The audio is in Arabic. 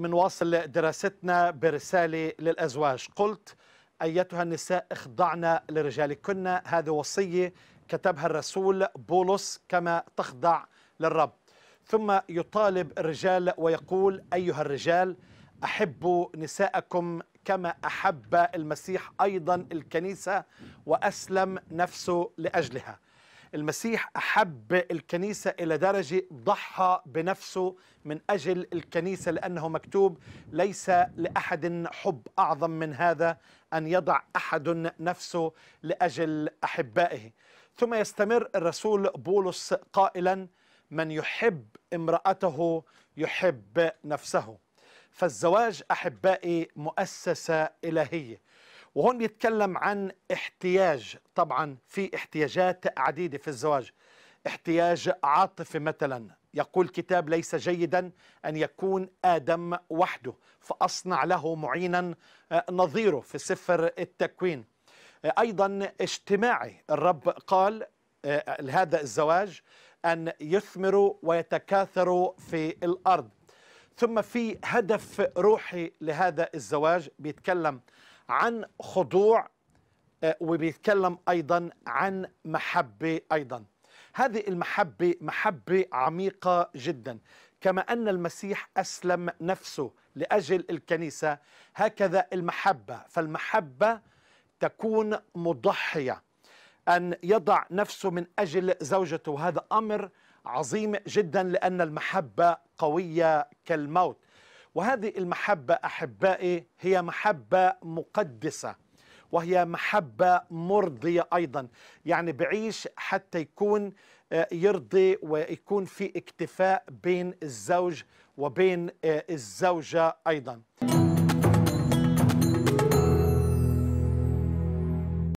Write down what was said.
منواصل دراستنا برسالة للأزواج قلت أيتها النساء اخضعن لرجالكن هذه وصية كتبها الرسول بولس كما تخضع للرب ثم يطالب الرجال ويقول أيها الرجال أحبوا نساءكم كما أحب المسيح أيضا الكنيسة وأسلم نفسه لأجلها المسيح أحب الكنيسة إلى درجة ضحى بنفسه من أجل الكنيسة لأنه مكتوب ليس لأحد حب أعظم من هذا أن يضع أحد نفسه لأجل أحبائه ثم يستمر الرسول بولس قائلا من يحب امرأته يحب نفسه فالزواج أحبائي مؤسسة إلهية وهون بيتكلم عن احتياج طبعا في احتياجات عديدة في الزواج احتياج عاطفي مثلا يقول كتاب ليس جيدا أن يكون آدم وحده فأصنع له معينا آه، نظيره في سفر التكوين آه، أيضا اجتماعي الرب قال آه، لهذا الزواج أن يثمروا ويتكاثروا في الأرض ثم في هدف روحي لهذا الزواج بيتكلم عن خضوع آه، وبيتكلم أيضا عن محبة أيضا هذه المحبة محبة عميقة جدا كما أن المسيح أسلم نفسه لأجل الكنيسة هكذا المحبة فالمحبة تكون مضحية أن يضع نفسه من أجل زوجته وهذا أمر عظيم جدا لأن المحبة قوية كالموت وهذه المحبة أحبائي هي محبة مقدسة وهي محبة مرضية أيضا يعني بعيش حتى يكون آه، يرضي ويكون في اكتفاء بين الزوج وبين آه، الزوجة أيضا